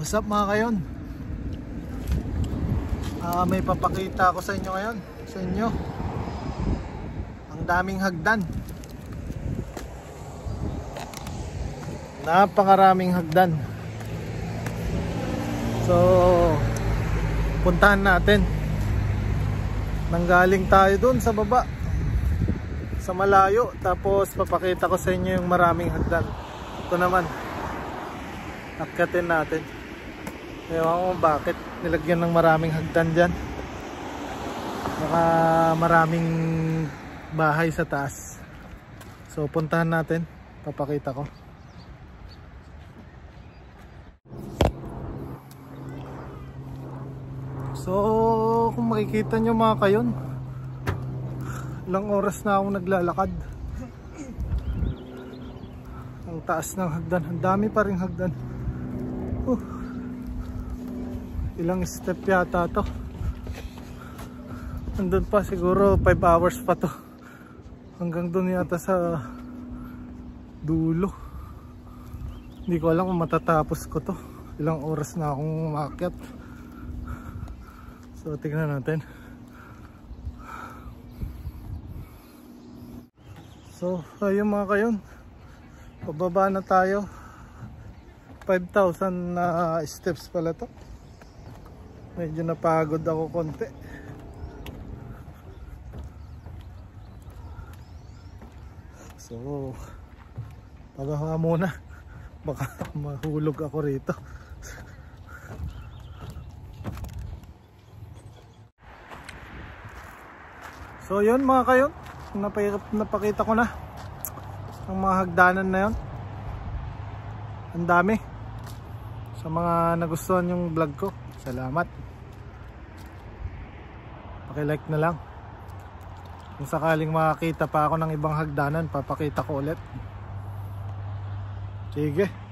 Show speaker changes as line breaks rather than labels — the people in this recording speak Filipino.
What's up mga kayon? Uh, may papakita ako sa inyo ngayon. Sa inyo. Ang daming hagdan. Napakaraming hagdan. So, puntahan natin. Nanggaling tayo dun sa baba. Sa malayo. Tapos papakita ko sa inyo yung maraming hagdan. Ito naman. Akkatin natin. Ewan ko bakit nilagyan ng maraming hagdan dyan. Baka maraming bahay sa taas. So puntahan natin. Papakita ko. So kung makikita nyo mga kayon, ilang oras na akong naglalakad. Ang taas ng hagdan. Ang dami pa rin hagdan. Uh ilang step yata to andun pa siguro 5 hours pa to hanggang dun yata sa dulo hindi ko alam kung matatapos ko to ilang oras na akong umakyat so tignan natin so ayun mga kayon pababa na tayo 5,000 uh, steps pala to medyo napagod ako konti so pagawa muna baka mahulog ako rito so yun mga kayon napakita ko na ang mga hagdanan na yun ang dami sa mga nagustuhan yung vlog ko salamat like na lang. Kung sakaling makakita pa ako ng ibang hagdanan, papakita ko ulit. Sige.